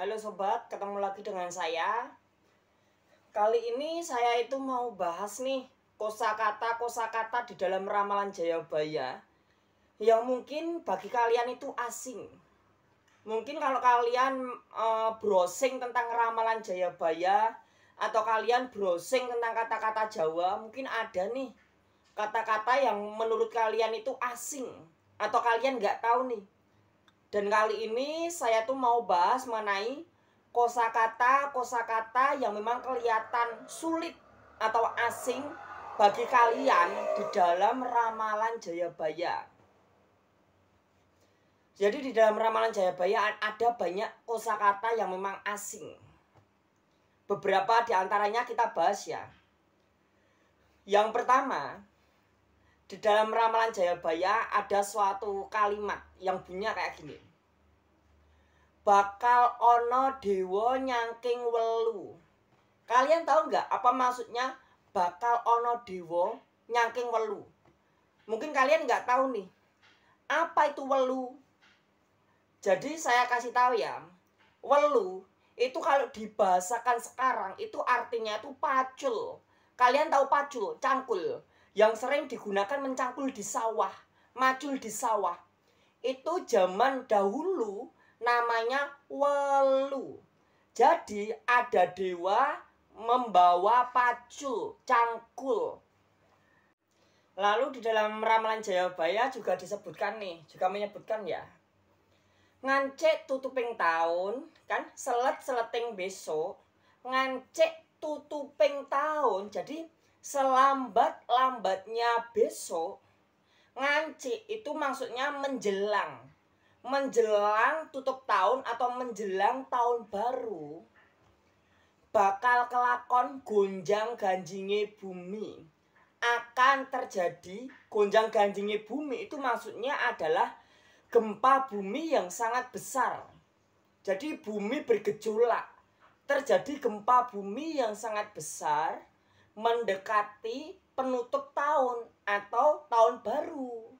Halo sobat, ketemu lagi dengan saya. Kali ini saya itu mau bahas nih kosakata-kosakata di dalam ramalan Jayabaya yang mungkin bagi kalian itu asing. Mungkin kalau kalian e, browsing tentang ramalan Jayabaya atau kalian browsing tentang kata-kata Jawa, mungkin ada nih kata-kata yang menurut kalian itu asing atau kalian nggak tahu nih dan kali ini saya tuh mau bahas mengenai kosakata kosakata yang memang kelihatan sulit atau asing bagi kalian di dalam ramalan Jayabaya. Jadi di dalam ramalan Jayabaya ada banyak kosakata yang memang asing. Beberapa di antaranya kita bahas ya. Yang pertama, di dalam ramalan Jayabaya ada suatu kalimat yang bunyinya kayak gini. Bakal ono dewo nyangking welu. Kalian tahu nggak apa maksudnya bakal ono dewo nyangking welu? Mungkin kalian nggak tahu nih. Apa itu welu? Jadi saya kasih tahu ya. Welu itu kalau dibahasakan sekarang itu artinya itu pacul. Kalian tahu pacul, cangkul yang sering digunakan mencangkul di sawah, macul di sawah. Itu zaman dahulu namanya welu. Jadi ada dewa membawa pacu, cangkul. Lalu di dalam ramalan Jayabaya juga disebutkan nih, juga menyebutkan ya. Ngancik tutuping tahun, kan selet seleting besok. Ngancik tutuping tahun, jadi selambat-lambatnya besok ngancik itu maksudnya menjelang menjelang tutup tahun atau menjelang tahun baru bakal kelakon gonjang ganjingnya bumi akan terjadi gonjang ganjingnya bumi itu maksudnya adalah gempa bumi yang sangat besar jadi bumi bergejolak terjadi gempa bumi yang sangat besar mendekati penutup tahun atau tahun baru.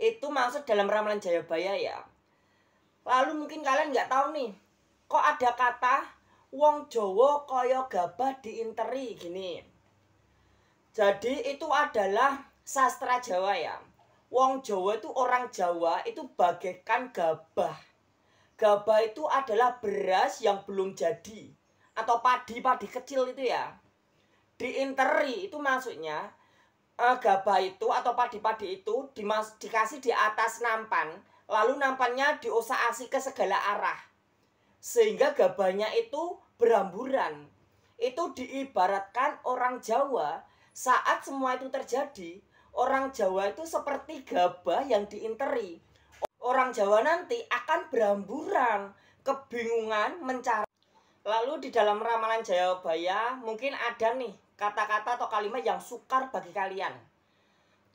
Itu maksud dalam ramalan Jayabaya ya. Lalu mungkin kalian nggak tahu nih, kok ada kata wong Jowo koyo gabah diinteri gini. Jadi itu adalah sastra Jawa ya. Wong Jawa itu orang Jawa itu bagaikan gabah. Gabah itu adalah beras yang belum jadi atau padi-padi kecil itu ya diinteri itu maksudnya uh, gabah itu atau padi-padi itu dimas dikasih di atas nampan lalu nampannya diusahasi asih ke segala arah sehingga gabahnya itu beramburan itu diibaratkan orang Jawa saat semua itu terjadi orang Jawa itu seperti gabah yang diinteri orang Jawa nanti akan beramburan kebingungan mencari lalu di dalam ramalan Jayabaya mungkin ada nih kata-kata atau kalimat yang sukar bagi kalian.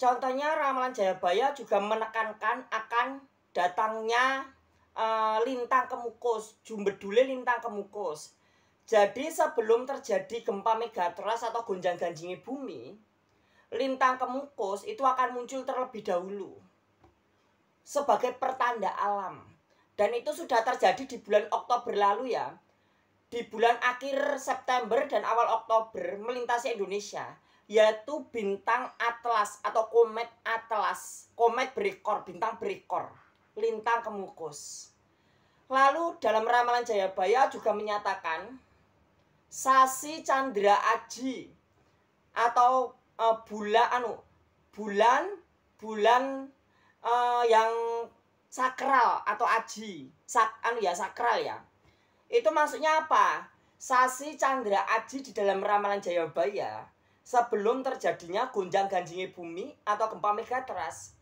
Contohnya ramalan Jayabaya juga menekankan akan datangnya uh, lintang kemukus, jumbedule lintang kemukus. Jadi sebelum terjadi gempa megatras atau gonjang-ganjingi bumi, lintang kemukus itu akan muncul terlebih dahulu sebagai pertanda alam. Dan itu sudah terjadi di bulan Oktober lalu ya di bulan akhir September dan awal Oktober melintasi Indonesia yaitu bintang Atlas atau komet Atlas, komet berikor, bintang berikor, lintang kemukus. Lalu dalam ramalan Jayabaya juga menyatakan Sasi Chandra Aji atau uh, eh, bulan anu bulan bulan uh, yang sakral atau aji sak anu ya sakral ya itu maksudnya apa? Sasi Chandra Aji di dalam ramalan Jayabaya sebelum terjadinya gunjang ganjingi bumi atau gempa megatrust.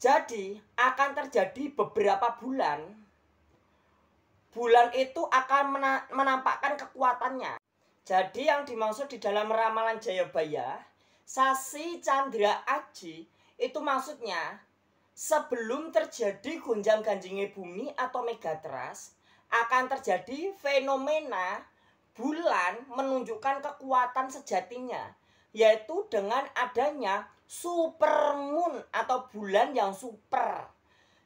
Jadi akan terjadi beberapa bulan. Bulan itu akan menampakkan kekuatannya. Jadi yang dimaksud di dalam ramalan Jayabaya, Sasi Chandra Aji itu maksudnya sebelum terjadi gunjang ganjingi bumi atau megatrust, akan terjadi fenomena bulan menunjukkan kekuatan sejatinya yaitu dengan adanya supermoon atau bulan yang super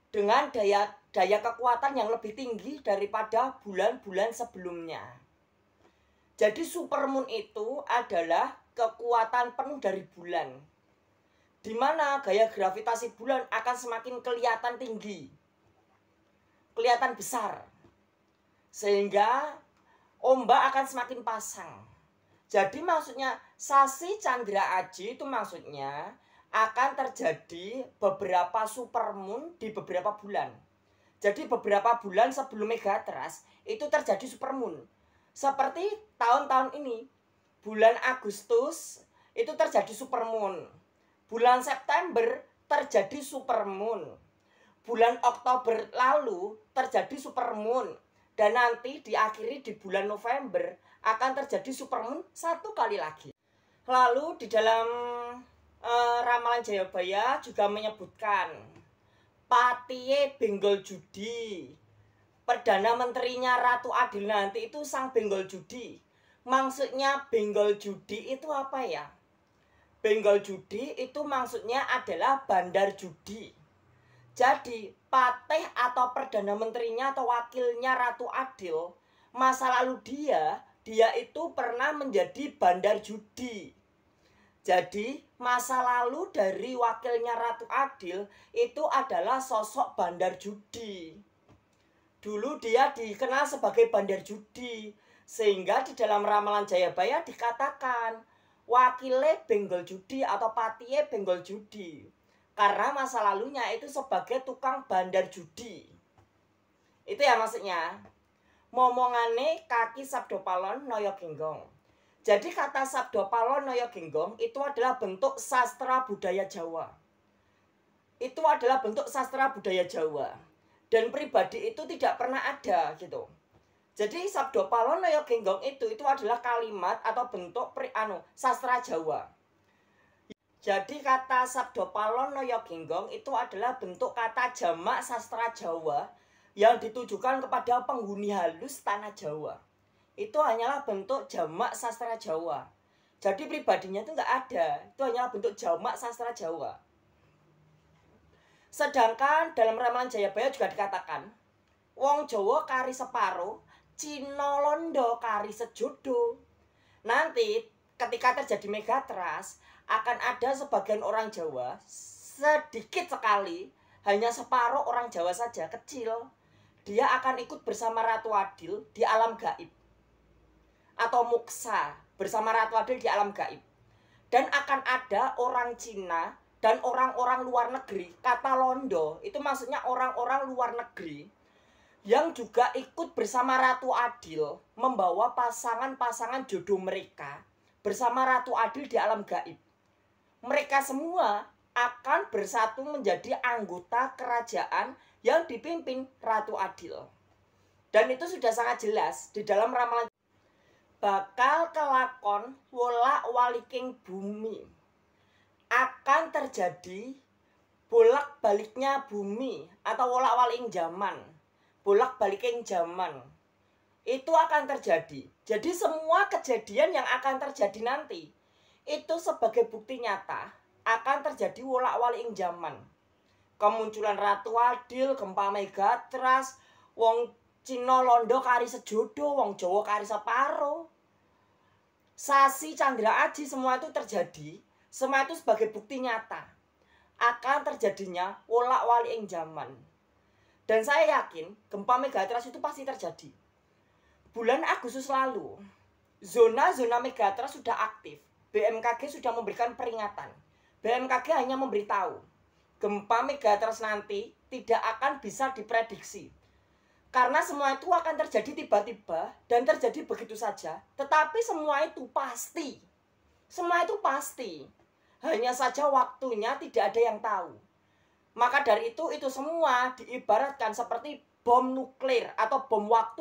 dengan daya daya kekuatan yang lebih tinggi daripada bulan-bulan sebelumnya. Jadi supermoon itu adalah kekuatan penuh dari bulan. Di mana gaya gravitasi bulan akan semakin kelihatan tinggi. Kelihatan besar. Sehingga ombak akan semakin pasang. Jadi maksudnya sasi Chandra Aji itu maksudnya akan terjadi beberapa supermoon di beberapa bulan. Jadi beberapa bulan sebelum megatrust itu terjadi supermoon. Seperti tahun-tahun ini, bulan Agustus itu terjadi supermoon. Bulan September terjadi supermoon. Bulan Oktober lalu terjadi supermoon. Dan nanti diakhiri di bulan November akan terjadi supermoon satu kali lagi. Lalu di dalam e, ramalan Jayabaya juga menyebutkan Patie Benggol Judi. Perdana Menterinya Ratu Adil nanti itu sang Benggol Judi. Maksudnya Benggol Judi itu apa ya? Benggol Judi itu maksudnya adalah bandar judi. Jadi patih atau perdana menterinya atau wakilnya Ratu Adil masa lalu dia dia itu pernah menjadi bandar judi jadi masa lalu dari wakilnya Ratu Adil itu adalah sosok bandar judi dulu dia dikenal sebagai bandar judi sehingga di dalam ramalan Jayabaya dikatakan wakile benggol judi atau patiye benggol judi karena masa lalunya itu sebagai tukang bandar judi. Itu ya maksudnya. Momongane kaki Sabdo Palon Noyo Genggong. Jadi kata Sabdo Palon Noyo Genggong itu adalah bentuk sastra budaya Jawa. Itu adalah bentuk sastra budaya Jawa. Dan pribadi itu tidak pernah ada gitu. Jadi Sabdo Palon Noyo Genggong itu itu adalah kalimat atau bentuk pri, anu, sastra Jawa jadi kata Sabdo Palon Noyo ya itu adalah bentuk kata jamak sastra Jawa yang ditujukan kepada penghuni halus tanah Jawa. Itu hanyalah bentuk jamak sastra Jawa. Jadi pribadinya itu enggak ada, itu hanyalah bentuk jamak sastra Jawa. Sedangkan dalam ramalan Jayabaya juga dikatakan, wong Jawa kari separo, Cino Londo kari sejodo. Nanti ketika terjadi megatras, akan ada sebagian orang Jawa sedikit sekali hanya separuh orang Jawa saja kecil dia akan ikut bersama Ratu Adil di alam gaib atau muksa bersama Ratu Adil di alam gaib dan akan ada orang Cina dan orang-orang luar negeri kata Londo itu maksudnya orang-orang luar negeri yang juga ikut bersama Ratu Adil membawa pasangan-pasangan jodoh mereka bersama Ratu Adil di alam gaib mereka semua akan bersatu menjadi anggota kerajaan yang dipimpin Ratu Adil. Dan itu sudah sangat jelas di dalam ramalan bakal kelakon wali king bumi. Akan terjadi bolak baliknya bumi atau wola waling zaman. Bolak baliking zaman. Itu akan terjadi. Jadi semua kejadian yang akan terjadi nanti itu sebagai bukti nyata akan terjadi wolak-walik zaman. Kemunculan Ratu Adil, Gempa Megatras, wong Cina Londo kari sejodo, wong jowo kari separo. Sasi candra Aji semua itu terjadi, semua itu sebagai bukti nyata akan terjadinya wolak-walik zaman. Dan saya yakin gempa megatras itu pasti terjadi. Bulan Agustus lalu, zona-zona megatras sudah aktif BMKG sudah memberikan peringatan. BMKG hanya memberitahu gempa megatrust nanti tidak akan bisa diprediksi. Karena semua itu akan terjadi tiba-tiba dan terjadi begitu saja. Tetapi semua itu pasti. Semua itu pasti. Hanya saja waktunya tidak ada yang tahu. Maka dari itu itu semua diibaratkan seperti bom nuklir atau bom waktu